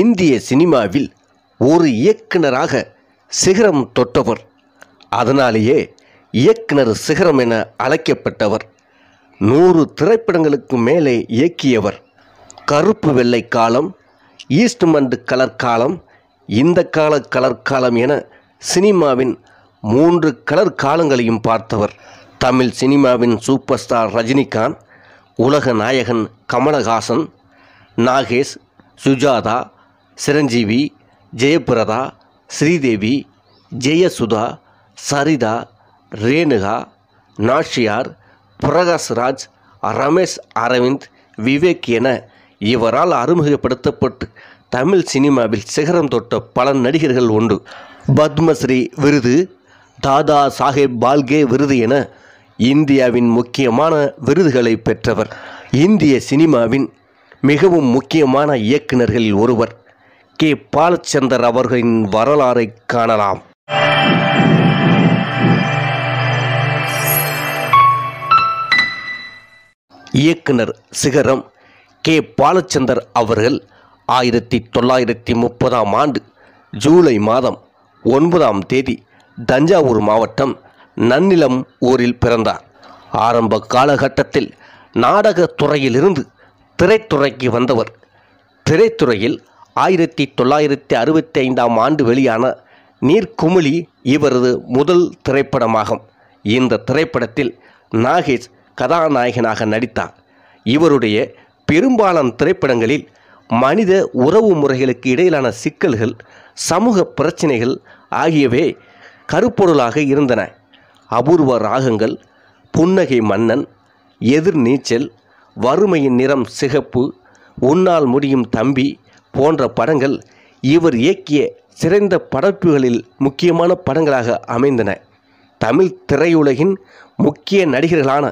இந்திய சினிமாவில் ஒரு இயக்குனராக சிகரம் தொட்டவர் அதனாலேயே இயக்குனர் சிகரம் என அழைக்கப்பட்டவர் நூறு திரைப்படங்களுக்கு மேலே இயக்கியவர் கருப்பு வெள்ளை காலம் மண்ட் கலர் காலம் இந்த கால கலர் காலம் என சினிமாவின் மூன்று கலர் காலங்களையும் பார்த்தவர் தமிழ் சினிமாவின் சூப்பர் ஸ்டார் ரஜினிகாந்த் உலக நாயகன் கமலஹாசன் நாகேஷ் சுஜாதா சிரஞ்சீவி ஜெயபிரதா ஸ்ரீதேவி ஜெயசுதா சரிதா ரேணுகா நாஷியார் பிரகாஷ்ராஜ் ரமேஷ் அரவிந்த் விவேக் என இவரால் அறிமுகப்படுத்தப்பட்டு தமிழ் சினிமாவில் சிகரம் தொட்ட பல நடிகர்கள் உண்டு பத்மஸ்ரீ விருது தாதா சாஹேப் பால்கே விருது என இந்தியாவின் முக்கியமான விருதுகளை பெற்றவர் இந்திய சினிமாவின் மிகவும் முக்கியமான இயக்குநர்களில் ஒருவர் கே பாலச்சந்தர் அவர்களின் வரலாறை காணலாம் இயக்குனர் சிகரம் கே பாலச்சந்தர் அவர்கள் ஆயிரத்தி தொள்ளாயிரத்தி முப்பதாம் ஆண்டு ஜூலை மாதம் ஒன்பதாம் தேதி தஞ்சாவூர் மாவட்டம் நன்னிலம் ஊரில் பிறந்தார் ஆரம்ப காலகட்டத்தில் நாடகத் துறையிலிருந்து திரைத்துறைக்கு வந்தவர் திரைத்துறையில் ஆயிரத்தி தொள்ளாயிரத்தி அறுபத்தி ஐந்தாம் ஆண்டு வெளியான நீர்க்குமிழி இவரது முதல் திரைப்படமாகும் இந்த திரைப்படத்தில் நாகேஷ் கதாநாயகனாக நடித்தார் இவருடைய பெரும்பாலான திரைப்படங்களில் மனித உறவு முறைகளுக்கு இடையிலான சிக்கல்கள் சமூக பிரச்சனைகள் ஆகியவை கருப்பொருளாக இருந்தன அபூர்வ ராகங்கள் புன்னகை மன்னன் எதிர்நீச்சல் வறுமையின் நிறம் சிகப்பு உன்னால் முடியும் தம்பி போன்ற படங்கள் இவர் இயக்கிய சிறந்த படைப்புகளில் முக்கியமான படங்களாக அமைந்தன தமிழ் திரையுலகின் முக்கிய நடிகர்களான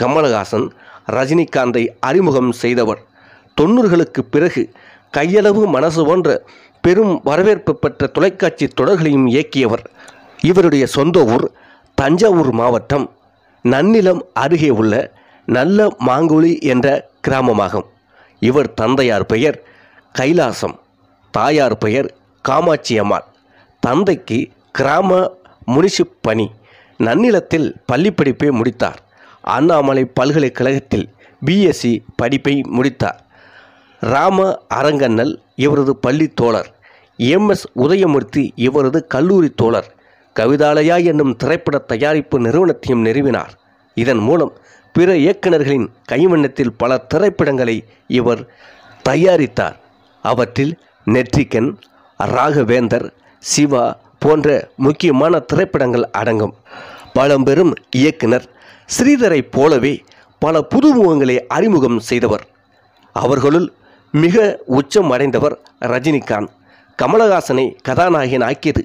கமலஹாசன் ரஜினிகாந்தை அறிமுகம் செய்தவர் தொண்ணூறுகளுக்கு பிறகு கையளவு மனசு போன்ற பெரும் வரவேற்பு பெற்ற தொலைக்காட்சி தொடர்களையும் இயக்கியவர் இவருடைய சொந்த ஊர் தஞ்சாவூர் மாவட்டம் நன்னிலம் அருகே உள்ள நல்ல மாங்குழி என்ற கிராமமாகும் இவர் தந்தையார் பெயர் கைலாசம் தாயார் பெயர் காமாட்சி அம்மாள் தந்தைக்கு கிராம முனிசிப் பணி நன்னிலத்தில் பள்ளிப்படிப்பை முடித்தார் அண்ணாமலை பல்கலைக்கழகத்தில் பிஎஸ்சி படிப்பை முடித்தார் ராம அரங்கண்ணல் இவரது பள்ளி தோழர் எம்எஸ் உதயமூர்த்தி இவரது கல்லூரி தோழர் கவிதாலயா என்னும் திரைப்பட தயாரிப்பு நிறுவனத்தையும் நிறுவினார் இதன் மூலம் பிற இயக்குநர்களின் கைவண்ணத்தில் பல திரைப்படங்களை இவர் தயாரித்தார் அவற்றில் நெற்றிக்கன் ராகவேந்தர் சிவா போன்ற முக்கியமான திரைப்படங்கள் அடங்கும் பழம்பெரும் இயக்குனர் ஸ்ரீதரை போலவே பல புதுமுகங்களை அறிமுகம் செய்தவர் அவர்களுள் மிக உச்சம் அடைந்தவர் ரஜினிகாந்த் கமலஹாசனை கதாநாயகன் ஆக்கியது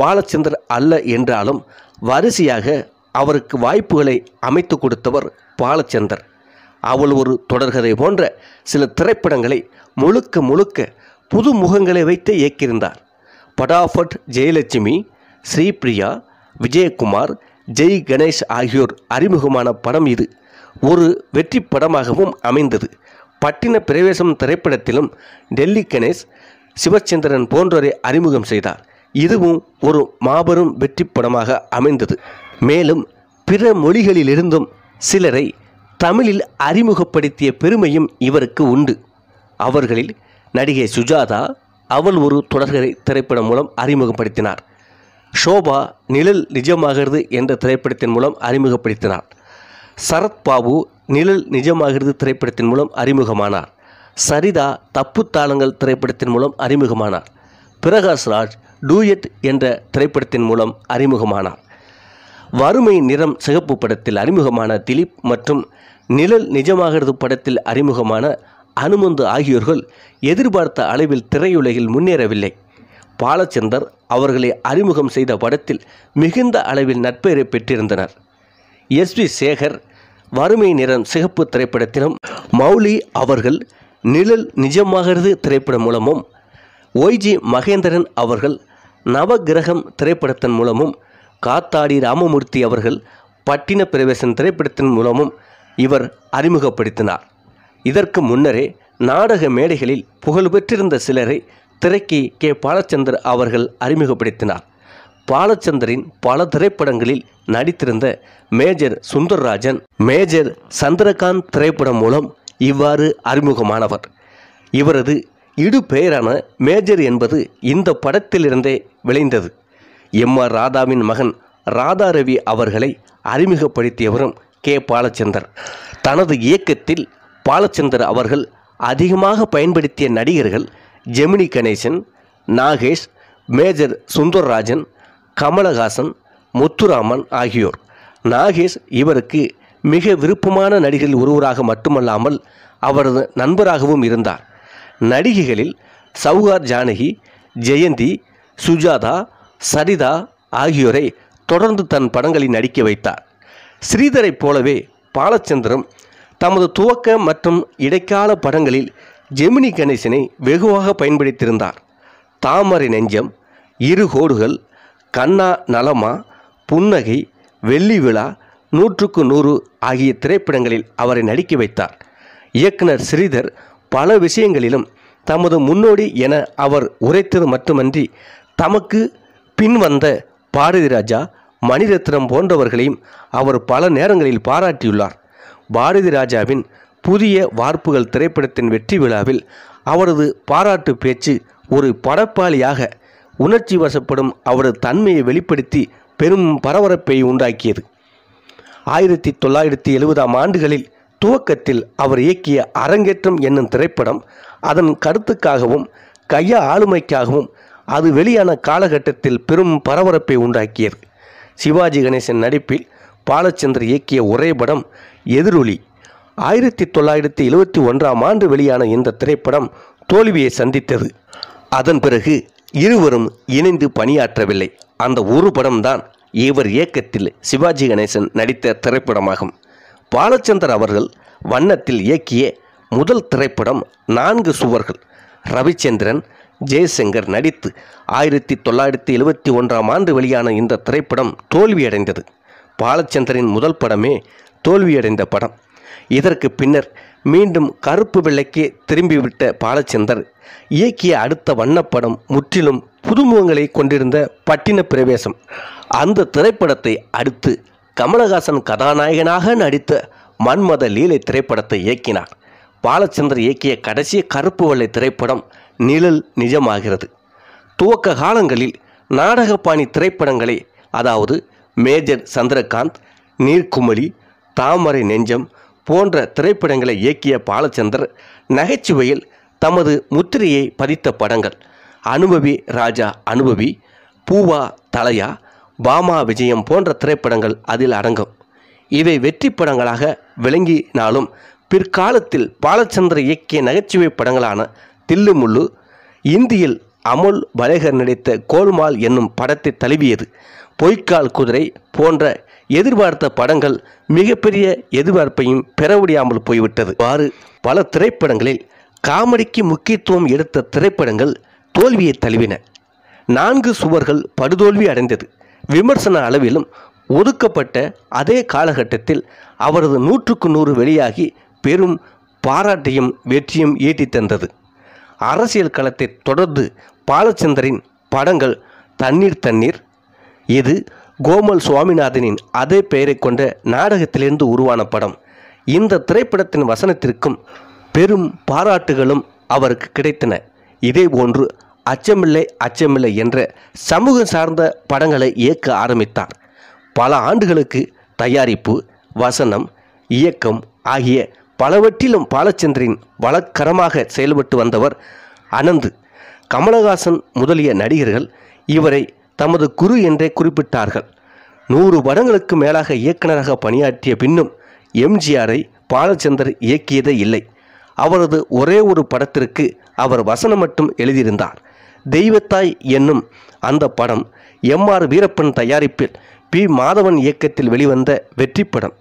பாலச்சந்தர் அல்ல என்றாலும் வரிசையாக அவருக்கு வாய்ப்புகளை அமைத்து கொடுத்தவர் பாலச்சந்தர் அவள் ஒரு தொடர்கதை போன்ற சில திரைப்படங்களை முழுக்க முழுக்க புது முகங்களை வைத்து இயக்கியிருந்தார் படாஃபட் ஜெயலட்சுமி ஸ்ரீபிரியா விஜயகுமார் ஜெய் கணேஷ் ஆகியோர் அறிமுகமான படம் இது ஒரு வெற்றி படமாகவும் அமைந்தது பட்டின பிரவேசம் திரைப்படத்திலும் டெல்லி கணேஷ் சிவச்சந்திரன் போன்றோரை அறிமுகம் செய்தார் இதுவும் ஒரு மாபெரும் வெற்றி படமாக அமைந்தது மேலும் பிற மொழிகளிலிருந்தும் சிலரை தமிழில் அறிமுகப்படுத்திய பெருமையும் இவருக்கு உண்டு அவர்களில் நடிகை சுஜாதா அவள் ஒரு தொடர்கரை திரைப்படம் மூலம் அறிமுகப்படுத்தினார் ஷோபா நிழல் நிஜமாகிறது என்ற திரைப்படத்தின் மூலம் அறிமுகப்படுத்தினார் சரத் பாபு நிழல் நிஜமாகிறது திரைப்படத்தின் மூலம் அறிமுகமானார் சரிதா தப்பு தாளங்கள் திரைப்படத்தின் மூலம் அறிமுகமானார் பிரகாஷ்ராஜ் டூயட் என்ற திரைப்படத்தின் மூலம் அறிமுகமானார் வறுமை நிறம் சிகப்பு படத்தில் அறிமுகமான திலீப் மற்றும் நிழல் நிஜமாகிறது படத்தில் அறிமுகமான அனுமந்து ஆகியோர்கள் எதிர்பார்த்த அளவில் திரையுலகில் முன்னேறவில்லை பாலச்சந்தர் அவர்களை அறிமுகம் செய்த படத்தில் மிகுந்த அளவில் நட்பெயரை பெற்றிருந்தனர் எஸ் வி சேகர் வறுமை நிறம் சிகப்பு திரைப்படத்திலும் மௌலி அவர்கள் நிழல் நிஜமாகிறது திரைப்படம் மூலமும் ஒய்ஜி மகேந்திரன் அவர்கள் நவகிரகம் திரைப்படத்தின் மூலமும் காத்தாடி ராமமூர்த்தி அவர்கள் பட்டின பிரவேசன் திரைப்படத்தின் மூலமும் இவர் அறிமுகப்படுத்தினார் இதற்கு முன்னரே நாடக மேடைகளில் புகழ் பெற்றிருந்த சிலரை திரைக்கு கே பாலச்சந்தர் அவர்கள் அறிமுகப்படுத்தினார் பாலச்சந்தரின் பல திரைப்படங்களில் நடித்திருந்த மேஜர் சுந்தர்ராஜன் மேஜர் சந்திரகாந்த் திரைப்படம் மூலம் இவ்வாறு அறிமுகமானவர் இவரது இடு பெயரான மேஜர் என்பது இந்த படத்திலிருந்தே விளைந்தது எம் ஆர் ராதாவின் மகன் ராதாரவி அவர்களை அறிமுகப்படுத்தியவரும் கே பாலச்சந்தர் தனது இயக்கத்தில் பாலச்சந்தர் அவர்கள் அதிகமாக பயன்படுத்திய நடிகர்கள் ஜெமினி கணேசன் நாகேஷ் மேஜர் சுந்தர்ராஜன் கமலஹாசன் முத்துராமன் ஆகியோர் நாகேஷ் இவருக்கு மிக விருப்பமான நடிகர்கள் ஒருவராக மட்டுமல்லாமல் அவரது நண்பராகவும் இருந்தார் நடிகைகளில் சவுகார் ஜானகி ஜெயந்தி சுஜாதா சரிதா ஆகியோரை தொடர்ந்து தன் படங்களில் நடிக்க வைத்தார் ஸ்ரீதரைப் போலவே பாலச்சந்திரம் தமது துவக்க மற்றும் இடைக்கால படங்களில் ஜெமினி கணேசனை வெகுவாக பயன்படுத்தியிருந்தார் தாமரை நெஞ்சம் இரு கோடுகள் கண்ணா நலமா புன்னகை வெள்ளி விழா நூற்றுக்கு நூறு ஆகிய திரைப்படங்களில் அவரை நடிக்க வைத்தார் இயக்குனர் ஸ்ரீதர் பல விஷயங்களிலும் தமது முன்னோடி என அவர் உரைத்தது மட்டுமன்றி தமக்கு பின்வந்த பாரதி ராஜா மணிரத்னம் போன்றவர்களையும் அவர் பல நேரங்களில் பாராட்டியுள்ளார் பாரதி ராஜாவின் புதிய வார்ப்புகள் திரைப்படத்தின் வெற்றி விழாவில் அவரது பாராட்டு பேச்சு ஒரு படப்பாளியாக உணர்ச்சி வசப்படும் அவரது தன்மையை வெளிப்படுத்தி பெரும் பரபரப்பை உண்டாக்கியது ஆயிரத்தி தொள்ளாயிரத்தி எழுபதாம் ஆண்டுகளில் துவக்கத்தில் அவர் இயக்கிய அரங்கேற்றம் என்னும் திரைப்படம் அதன் கருத்துக்காகவும் கைய ஆளுமைக்காகவும் அது வெளியான காலகட்டத்தில் பெரும் பரபரப்பை உண்டாக்கியது சிவாஜி கணேசன் நடிப்பில் பாலச்சந்தர் இயக்கிய ஒரே படம் எதிரொலி ஆயிரத்தி தொள்ளாயிரத்தி எழுவத்தி ஒன்றாம் ஆண்டு வெளியான இந்த திரைப்படம் தோல்வியை சந்தித்தது அதன் பிறகு இருவரும் இணைந்து பணியாற்றவில்லை அந்த ஒரு படம்தான் இவர் இயக்கத்தில் சிவாஜி கணேசன் நடித்த திரைப்படமாகும் பாலச்சந்தர் அவர்கள் வண்ணத்தில் இயக்கிய முதல் திரைப்படம் நான்கு சுவர்கள் ரவிச்சந்திரன் ஜெய்சங்கர் நடித்து ஆயிரத்தி தொள்ளாயிரத்தி எழுபத்தி ஒன்றாம் ஆண்டு வெளியான இந்த திரைப்படம் தோல்வியடைந்தது பாலச்சந்தரின் முதல் படமே தோல்வியடைந்த படம் இதற்கு பின்னர் மீண்டும் கருப்பு வெள்ளைக்கு திரும்பிவிட்ட பாலச்சந்தர் இயக்கிய அடுத்த வண்ணப்படம் முற்றிலும் புதுமுகங்களை கொண்டிருந்த பட்டின பிரவேசம் அந்த திரைப்படத்தை அடுத்து கமலஹாசன் கதாநாயகனாக நடித்த மன்மத லீலை திரைப்படத்தை இயக்கினார் பாலச்சந்தர் இயக்கிய கடைசி கருப்பு வெள்ளை திரைப்படம் நிழல் நிஜமாகிறது துவக்க காலங்களில் நாடகப்பாணி திரைப்படங்களை அதாவது மேஜர் சந்திரகாந்த் நீர்க்குமலி தாமரை நெஞ்சம் போன்ற திரைப்படங்களை இயக்கிய பாலச்சந்தர் நகைச்சுவையில் தமது முத்திரையை பதித்த படங்கள் அனுபவி ராஜா அனுபவி பூவா தலையா பாமா விஜயம் போன்ற திரைப்படங்கள் அதில் அடங்கும் இவை வெற்றி படங்களாக விளங்கினாலும் பிற்காலத்தில் பாலச்சந்திர இயக்கிய நகைச்சுவை படங்களான தில்லுமுள்ளு இந்தியில் அமுல் பலேகர் நடித்த கோல்மால் என்னும் படத்தை தழுவியது பொய்க்கால் குதிரை போன்ற எதிர்பார்த்த படங்கள் மிகப்பெரிய எதிர்பார்ப்பையும் பெற முடியாமல் போய்விட்டது வாறு பல திரைப்படங்களில் காமெடிக்கு முக்கியத்துவம் எடுத்த திரைப்படங்கள் தோல்வியை தழுவின நான்கு சுவர்கள் படுதோல்வி அடைந்தது விமர்சன அளவிலும் ஒதுக்கப்பட்ட அதே காலகட்டத்தில் அவரது நூற்றுக்கு நூறு வெளியாகி பெரும் பாராட்டையும் வெற்றியும் ஈட்டித்தந்தது அரசியல் களத்தை தொடர்ந்து பாலச்சந்தரின் படங்கள் தண்ணீர் தண்ணீர் இது கோமல் சுவாமிநாதனின் அதே பெயரை கொண்ட நாடகத்திலிருந்து உருவான படம் இந்த திரைப்படத்தின் வசனத்திற்கும் பெரும் பாராட்டுகளும் அவருக்கு கிடைத்தன இதேபோன்று அச்சமில்லை அச்சமில்லை என்ற சமூக சார்ந்த படங்களை இயக்க ஆரம்பித்தார் பல ஆண்டுகளுக்கு தயாரிப்பு வசனம் இயக்கம் ஆகிய பலவற்றிலும் பாலச்சந்திரின் வழக்கரமாக செயல்பட்டு வந்தவர் அனந்து கமலஹாசன் முதலிய நடிகர்கள் இவரை தமது குரு என்றே குறிப்பிட்டார்கள் நூறு படங்களுக்கு மேலாக இயக்குநராக பணியாற்றிய பின்னும் எம்ஜிஆரை பாலச்சந்தர் இயக்கியதே இல்லை அவரது ஒரே ஒரு படத்திற்கு அவர் வசனம் மட்டும் எழுதியிருந்தார் தெய்வத்தாய் என்னும் அந்த படம் எம் ஆர் வீரப்பன் தயாரிப்பில் பி மாதவன் இயக்கத்தில் வெளிவந்த வெற்றி படம்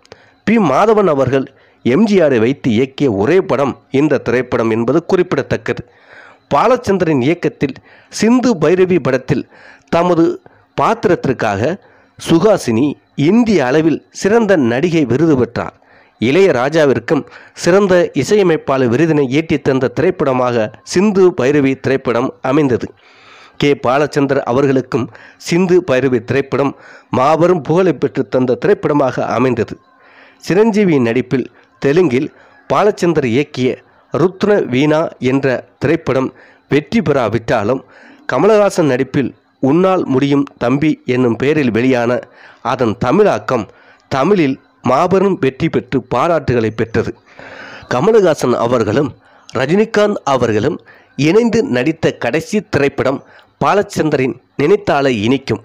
பி மாதவன் அவர்கள் எம்ஜிஆரை வைத்து இயக்கிய ஒரே படம் இந்த திரைப்படம் என்பது குறிப்பிடத்தக்கது பாலச்சந்திரன் இயக்கத்தில் சிந்து பைரவி படத்தில் தமது பாத்திரத்திற்காக சுகாசினி இந்திய அளவில் சிறந்த நடிகை விருது பெற்றார் இளையராஜாவிற்கும் சிறந்த இசையமைப்பாளர் விருதினை ஏற்றி தந்த திரைப்படமாக சிந்து பைரவி திரைப்படம் அமைந்தது கே பாலச்சந்தர் அவர்களுக்கும் சிந்து பைரவி திரைப்படம் மாபெரும் புகழை பெற்று தந்த திரைப்படமாக அமைந்தது சிரஞ்சீவி நடிப்பில் தெலுங்கில் பாலச்சந்தர் இயக்கிய ருத்ன வீணா என்ற திரைப்படம் வெற்றி பெறாவிட்டாலும் கமலஹாசன் நடிப்பில் உன்னால் முடியும் தம்பி என்னும் பெயரில் வெளியான அதன் தமிழாக்கம் தமிழில் மாபெரும் வெற்றி பெற்று பாராட்டுகளை பெற்றது கமலஹாசன் அவர்களும் ரஜினிகாந்த் அவர்களும் இணைந்து நடித்த கடைசி திரைப்படம் பாலச்சந்தரின் நினைத்தாலை இனிக்கும்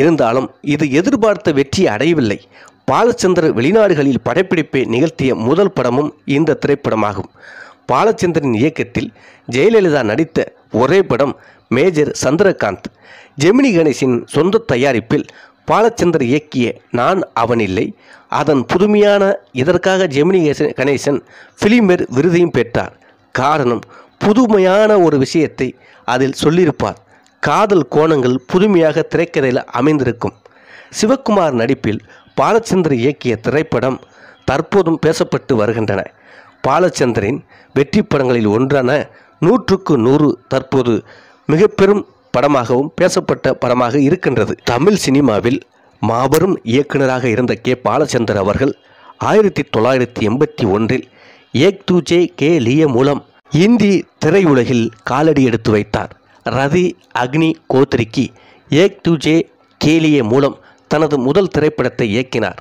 இருந்தாலும் இது எதிர்பார்த்த வெற்றி அடையவில்லை பாலச்சந்தர் வெளிநாடுகளில் படப்பிடிப்பை நிகழ்த்திய முதல் படமும் இந்த திரைப்படமாகும் பாலச்சந்திரன் இயக்கத்தில் ஜெயலலிதா நடித்த ஒரே படம் மேஜர் சந்திரகாந்த் ஜெமினி கணேசின் சொந்த தயாரிப்பில் பாலச்சந்தர் இயக்கிய நான் அவனில்லை அதன் புதுமையான இதற்காக ஜெமினி கணேசன் ஃபிலிமேர் விருதையும் பெற்றார் காரணம் புதுமையான ஒரு விஷயத்தை அதில் சொல்லியிருப்பார் காதல் கோணங்கள் புதுமையாக திரைக்கதையில் அமைந்திருக்கும் சிவக்குமார் நடிப்பில் பாலச்சந்தர் இயக்கிய திரைப்படம் தற்போதும் பேசப்பட்டு வருகின்றன பாலச்சந்தரின் வெற்றி படங்களில் ஒன்றான நூற்றுக்கு நூறு தற்போது மிக பெரும் படமாகவும் பேசப்பட்ட படமாக இருக்கின்றது தமிழ் சினிமாவில் மாபெரும் இயக்குநராக இருந்த கே பாலச்சந்தர் அவர்கள் ஆயிரத்தி தொள்ளாயிரத்தி எண்பத்தி ஒன்றில் ஏக் தூஜே கே லிய மூலம் இந்தி திரையுலகில் காலடி எடுத்து வைத்தார் ரதி அக்னி கோத்ரிக்கு ஏக் தூஜே கேலிய மூலம் தனது முதல் திரைப்படத்தை இயக்கினார்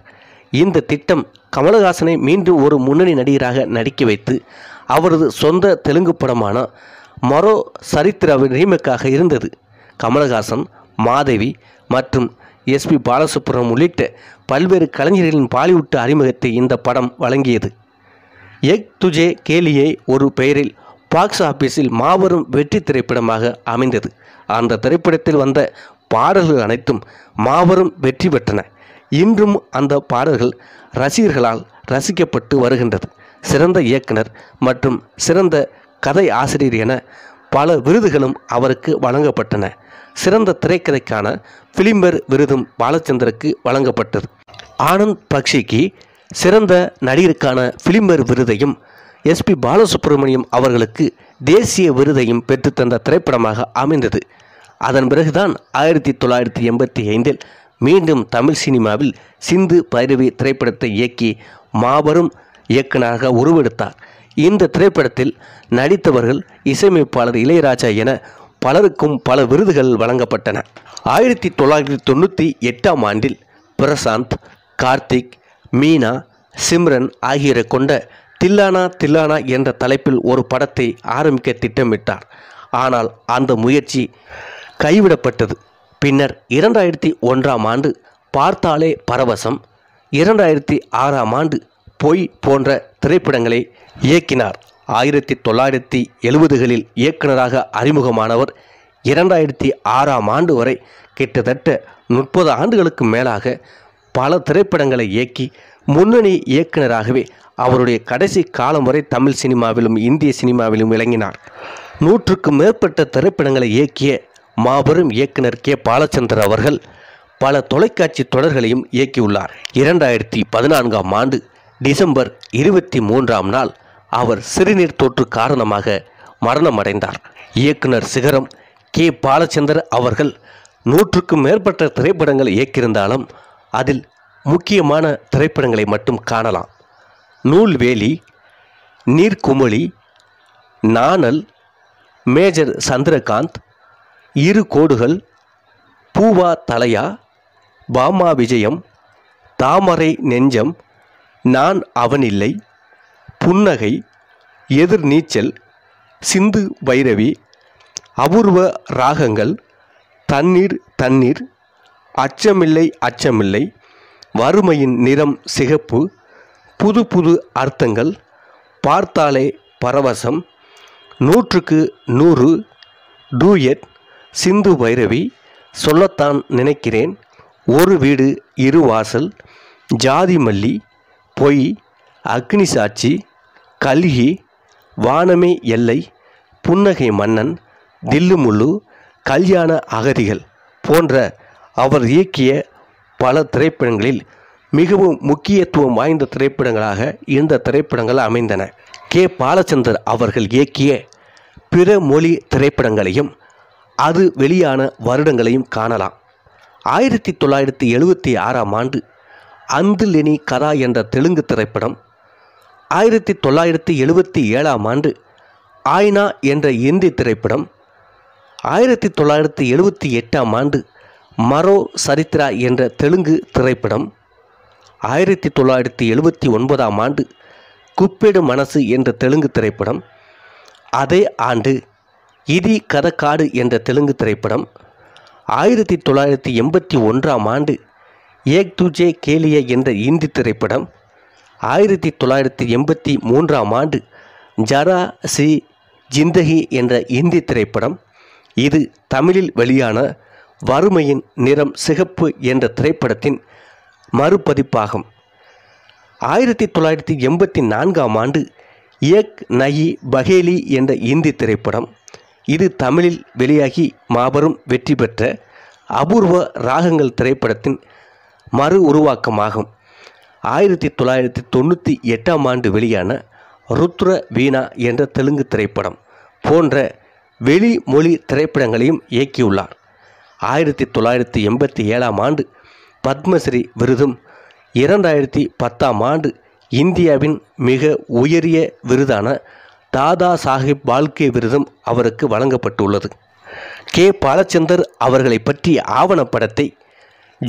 இந்த திட்டம் கமலஹாசனை மீண்டும் ஒரு முன்னணி நடிகராக நடிக்க வைத்து அவரது சொந்த தெலுங்கு படமான மரோ சரித்திராவின் ரீமேக்காக இருந்தது கமலஹாசன் மாதவி மற்றும் எஸ்பி பாலசுப்ரம் உள்ளிட்ட பல்வேறு கலைஞர்களின் பாலிவுட் அறிமுகத்தை இந்த படம் வழங்கியது எக் துஜே கேலியை ஒரு பெயரில் பாக்ஸ் ஆஃபீஸில் மாபெரும் வெற்றி திரைப்படமாக அமைந்தது அந்த திரைப்படத்தில் வந்த பாடல்கள் அனைத்தும் மாபெரும் வெற்றி பெற்றன இன்றும் அந்த பாடல்கள் ரசிகர்களால் ரசிக்கப்பட்டு வருகின்றது சிறந்த இயக்குனர் மற்றும் சிறந்த கதை ஆசிரியர் என பல விருதுகளும் அவருக்கு வழங்கப்பட்டன சிறந்த திரைக்கதைக்கான பிலிம்பர் விருதும் பாலச்சந்தருக்கு வழங்கப்பட்டது ஆனந்த் பக்ஷிக்கு சிறந்த நடிகருக்கான பிலிம்பர் விருதையும் எஸ்பி பாலசுப்ரமணியம் அவர்களுக்கு தேசிய விருதையும் பெற்றுத்தந்த திரைப்படமாக அமைந்தது அதன் பிறகுதான் ஆயிரத்தி தொள்ளாயிரத்தி எண்பத்தி ஐந்தில் மீண்டும் தமிழ் சினிமாவில் சிந்து பைரவி திரைப்படத்தை இயக்கி மாபெரும் இயக்குநராக உருவெடுத்தார் இந்த திரைப்படத்தில் நடித்தவர்கள் இசையமைப்பாளர் இளையராஜா என பலருக்கும் பல விருதுகள் வழங்கப்பட்டன ஆயிரத்தி தொள்ளாயிரத்தி தொண்ணூற்றி எட்டாம் ஆண்டில் பிரசாந்த் கார்த்திக் மீனா சிம்ரன் ஆகியோரை கொண்ட தில்லானா தில்லானா என்ற தலைப்பில் ஒரு படத்தை ஆரம்பிக்க திட்டமிட்டார் ஆனால் அந்த முயற்சி கைவிடப்பட்டது பின்னர் இரண்டாயிரத்தி ஒன்றாம் ஆண்டு பார்த்தாலே பரவசம் இரண்டாயிரத்தி ஆறாம் ஆண்டு பொய் போன்ற திரைப்படங்களை இயக்கினார் ஆயிரத்தி தொள்ளாயிரத்தி எழுபதுகளில் இயக்குநராக அறிமுகமானவர் இரண்டாயிரத்தி ஆறாம் ஆண்டு வரை கிட்டத்தட்ட முப்பது ஆண்டுகளுக்கு மேலாக பல திரைப்படங்களை இயக்கி முன்னணி இயக்குநராகவே அவருடைய கடைசி காலம் வரை தமிழ் சினிமாவிலும் இந்திய சினிமாவிலும் விளங்கினார் நூற்றுக்கும் மேற்பட்ட திரைப்படங்களை இயக்கிய மாபெரும் இயக்குனர் கே பாலச்சந்தர் அவர்கள் பல தொலைக்காட்சி தொடர்களையும் இயக்கியுள்ளார் இரண்டாயிரத்தி பதினான்காம் ஆண்டு டிசம்பர் இருபத்தி மூன்றாம் நாள் அவர் சிறுநீர் தொற்று காரணமாக மரணமடைந்தார் இயக்குனர் சிகரம் கே பாலச்சந்தர் அவர்கள் நூற்றுக்கும் மேற்பட்ட திரைப்படங்களை இயக்கியிருந்தாலும் அதில் முக்கியமான திரைப்படங்களை மட்டும் காணலாம் நூல்வேலி நீர்க்குமளி நாணல் மேஜர் சந்திரகாந்த் இரு கோடுகள் பூவா தலையா பாமா விஜயம் தாமரை நெஞ்சம் நான் அவனில்லை புன்னகை எதிர்நீச்சல் சிந்து வைரவி அபூர்வ ராகங்கள் தண்ணீர் தண்ணீர் அச்சமில்லை அச்சமில்லை வறுமையின் நிறம் சிகப்பு புது புது அர்த்தங்கள் பார்த்தாலே பரவசம் நூற்றுக்கு நூறு டூயட் சிந்து பைரவி சொல்லத்தான் நினைக்கிறேன் ஒரு வீடு இரு வாசல் ஜாதி மல்லி பொய் அக்னி சாட்சி கல்கி வானமே எல்லை புன்னகை மன்னன் தில்லுமுள்ளு கல்யாண அகதிகள் போன்ற அவர் இயக்கிய பல திரைப்படங்களில் மிகவும் முக்கியத்துவம் வாய்ந்த திரைப்படங்களாக இந்த திரைப்படங்கள் அமைந்தன கே பாலச்சந்தர் அவர்கள் இயக்கிய பிற மொழி திரைப்படங்களையும் அது வெளியான வருடங்களையும் காணலாம் ஆயிரத்தி தொள்ளாயிரத்தி எழுபத்தி ஆறாம் ஆண்டு அந்துலெனி கதா என்ற தெலுங்கு திரைப்படம் ஆயிரத்தி தொள்ளாயிரத்தி எழுபத்தி ஏழாம் ஆண்டு ஆய்னா என்ற இந்தி திரைப்படம் ஆயிரத்தி தொள்ளாயிரத்தி எழுபத்தி எட்டாம் ஆண்டு மரோ சரித்ரா என்ற தெலுங்கு திரைப்படம் ஆயிரத்தி தொள்ளாயிரத்தி எழுபத்தி ஒன்பதாம் ஆண்டு குப்பிடு மனசு என்ற தெலுங்கு திரைப்படம் அதே ஆண்டு இதி கதக்காடு என்ற தெலுங்கு திரைப்படம் ஆயிரத்தி தொள்ளாயிரத்தி எண்பத்தி ஒன்றாம் ஆண்டு ஏக் துஜே கேலிய என்ற இந்தி திரைப்படம் ஆயிரத்தி தொள்ளாயிரத்தி எண்பத்தி மூன்றாம் ஆண்டு ஜரா சி ஜிந்தகி என்ற இந்தி திரைப்படம் இது தமிழில் வெளியான வறுமையின் நிறம் சிகப்பு என்ற திரைப்படத்தின் மறுபதிப்பாகும் ஆயிரத்தி தொள்ளாயிரத்தி எண்பத்தி நான்காம் ஆண்டு ஏக் நயி பகேலி என்ற இந்தி திரைப்படம் இது தமிழில் வெளியாகி மாபெரும் வெற்றி பெற்ற அபூர்வ ராகங்கள் திரைப்படத்தின் மறு உருவாக்கமாகும் ஆயிரத்தி தொள்ளாயிரத்தி தொண்ணூற்றி எட்டாம் ஆண்டு வெளியான ருத்ர வீணா என்ற தெலுங்கு திரைப்படம் போன்ற வெளி மொழி திரைப்படங்களையும் இயக்கியுள்ளார் ஆயிரத்தி தொள்ளாயிரத்தி எண்பத்தி ஏழாம் ஆண்டு பத்மஸ்ரீ விருதும் இரண்டாயிரத்தி பத்தாம் ஆண்டு இந்தியாவின் மிக உயரிய விருதான தாதா சாஹிப் வாழ்க்கை விருதும் அவருக்கு வழங்கப்பட்டுள்ளது கே பாலச்சந்தர் அவர்களை பற்றிய ஆவணப்படத்தை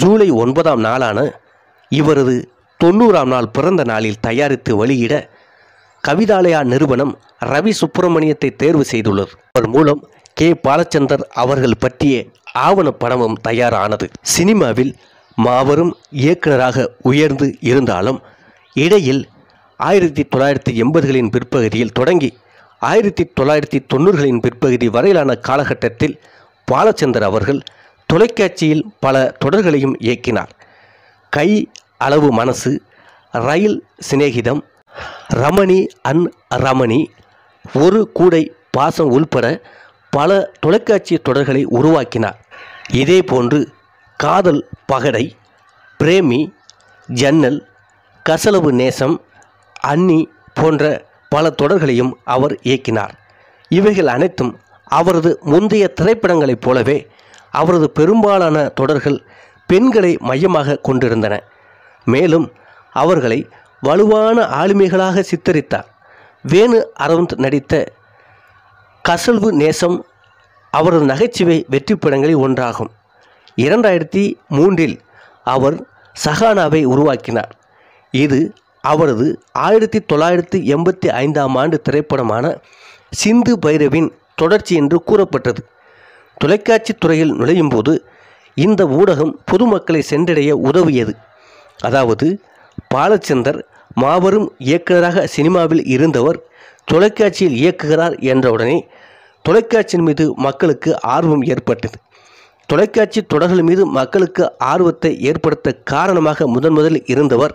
ஜூலை ஒன்பதாம் நாளான இவரது தொண்ணூறாம் நாள் பிறந்த நாளில் தயாரித்து வெளியிட கவிதாலயா நிறுவனம் ரவி சுப்பிரமணியத்தை தேர்வு செய்துள்ளது அவர் மூலம் கே பாலச்சந்தர் அவர்கள் பற்றிய ஆவணப்படமும் தயாரானது சினிமாவில் மாபெரும் இயக்குநராக உயர்ந்து இருந்தாலும் இடையில் ஆயிரத்தி தொள்ளாயிரத்தி எண்பதுகளின் பிற்பகுதியில் தொடங்கி ஆயிரத்தி தொள்ளாயிரத்தி தொண்ணூறுகளின் பிற்பகுதி வரையிலான காலகட்டத்தில் பாலச்சந்தர் அவர்கள் தொலைக்காட்சியில் பல தொடர்களையும் இயக்கினார் கை அளவு மனசு ரயில் சிநேகிதம் ரமணி அன் ரமணி ஒரு கூடை பாசம் உள்பட பல தொலைக்காட்சி தொடர்களை உருவாக்கினார் இதேபோன்று காதல் பகடை பிரேமி ஜன்னல் கசலவு நேசம் அன்னி போன்ற பல தொடர்களையும் அவர் இயக்கினார் இவைகள் அனைத்தும் அவரது முந்தைய திரைப்படங்களைப் போலவே அவரது பெரும்பாலான தொடர்கள் பெண்களை மையமாக கொண்டிருந்தன மேலும் அவர்களை வலுவான ஆளுமைகளாக சித்தரித்தார் வேணு அரவிந்த் நடித்த கசல்வு நேசம் அவரது நகைச்சுவை வெற்றி படங்களில் ஒன்றாகும் இரண்டாயிரத்தி மூன்றில் அவர் சஹானாவை உருவாக்கினார் இது அவரது ஆயிரத்தி தொள்ளாயிரத்தி எண்பத்தி ஐந்தாம் ஆண்டு திரைப்படமான சிந்து பைரவின் தொடர்ச்சி என்று கூறப்பட்டது தொலைக்காட்சி துறையில் நுழையும் போது இந்த ஊடகம் பொதுமக்களை சென்றடைய உதவியது அதாவது பாலச்சந்தர் மாபெரும் இயக்குநராக சினிமாவில் இருந்தவர் தொலைக்காட்சியில் இயக்குகிறார் என்றவுடனே தொலைக்காட்சியின் மீது மக்களுக்கு ஆர்வம் ஏற்பட்டது தொலைக்காட்சி தொடர்கள் மீது மக்களுக்கு ஆர்வத்தை ஏற்படுத்த காரணமாக முதன் முதலில் இருந்தவர்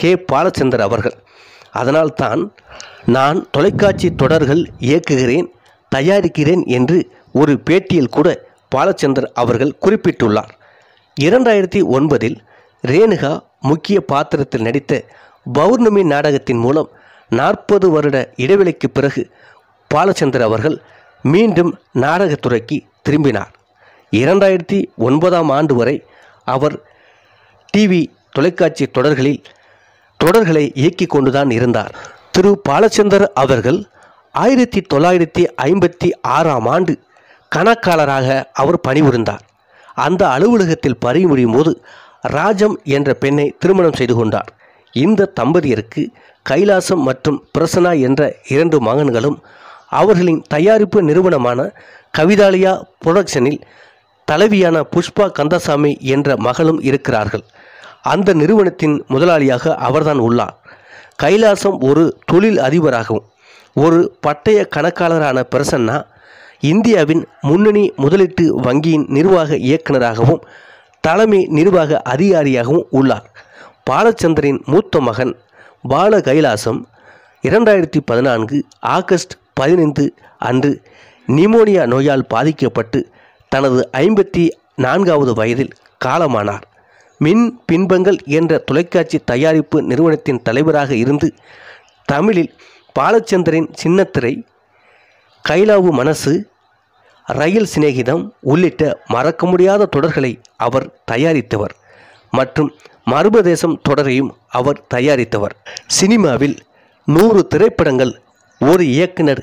கே பாலச்சந்தர் அவர்கள் அதனால்தான் நான் தொலைக்காட்சி தொடர்கள் இயக்குகிறேன் தயாரிக்கிறேன் என்று ஒரு பேட்டியில் கூட பாலச்சந்தர் அவர்கள் குறிப்பிட்டுள்ளார் இரண்டாயிரத்தி ஒன்பதில் ரேணுகா முக்கிய பாத்திரத்தில் நடித்த பௌர்ணமி நாடகத்தின் மூலம் நாற்பது வருட இடைவெளிக்கு பிறகு பாலச்சந்தர் அவர்கள் மீண்டும் நாடகத்துறைக்கு திரும்பினார் இரண்டாயிரத்தி ஒன்பதாம் ஆண்டு வரை அவர் டிவி தொலைக்காட்சி தொடர்களில் தொடர்களை இயக்கிக் கொண்டுதான் இருந்தார் திரு பாலச்சந்தர் அவர்கள் ஆயிரத்தி தொள்ளாயிரத்தி ஐம்பத்தி ஆறாம் ஆண்டு கணக்காளராக அவர் பணிபுரிந்தார் அந்த அலுவலகத்தில் பறிமுடியும் போது ராஜம் என்ற பெண்ணை திருமணம் செய்து கொண்டார் இந்த தம்பதியருக்கு கைலாசம் மற்றும் பிரசனா என்ற இரண்டு மகன்களும் அவர்களின் தயாரிப்பு நிறுவனமான கவிதாலயா புரொடக்ஷனில் தலைவியான புஷ்பா கந்தசாமி என்ற மகளும் இருக்கிறார்கள் அந்த நிறுவனத்தின் முதலாளியாக அவர்தான் உள்ளார் கைலாசம் ஒரு தொழில் அதிபராகவும் ஒரு பட்டய கணக்காளரான பிரசன்னா இந்தியாவின் முன்னணி முதலீட்டு வங்கியின் நிர்வாக இயக்குநராகவும் தலைமை நிர்வாக அதிகாரியாகவும் உள்ளார் பாலச்சந்திரின் மூத்த மகன் பால கைலாசம் இரண்டாயிரத்தி பதினான்கு ஆகஸ்ட் பதினைந்து அன்று நிமோனியா நோயால் பாதிக்கப்பட்டு தனது ஐம்பத்தி நான்காவது வயதில் காலமானார் மின் பின்பங்கள் என்ற தொலைக்காட்சி தயாரிப்பு நிறுவனத்தின் தலைவராக இருந்து தமிழில் பாலச்சந்திரன் சின்னத்திரை கைலாவு மனசு ரயில் சிநேகிதம் உள்ளிட்ட மறக்க முடியாத தொடர்களை அவர் தயாரித்தவர் மற்றும் மறுபதேசம் தொடரையும் அவர் தயாரித்தவர் சினிமாவில் நூறு திரைப்படங்கள் ஒரு இயக்குனர்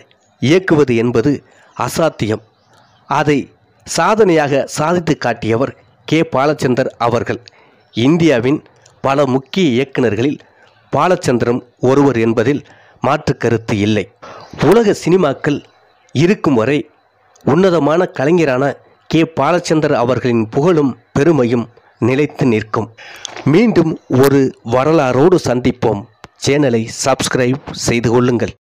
இயக்குவது என்பது அசாத்தியம் அதை சாதனையாக சாதித்து காட்டியவர் கே பாலச்சந்தர் அவர்கள் இந்தியாவின் பல முக்கிய இயக்குநர்களில் பாலச்சந்திரம் ஒருவர் என்பதில் மாற்று கருத்து இல்லை உலக சினிமாக்கள் இருக்கும் வரை உன்னதமான கலைஞரான கே பாலச்சந்தர் அவர்களின் புகழும் பெருமையும் நிலைத்து நிற்கும் மீண்டும் ஒரு வரலாறோடு சந்திப்போம் சேனலை சப்ஸ்கிரைப் செய்து கொள்ளுங்கள்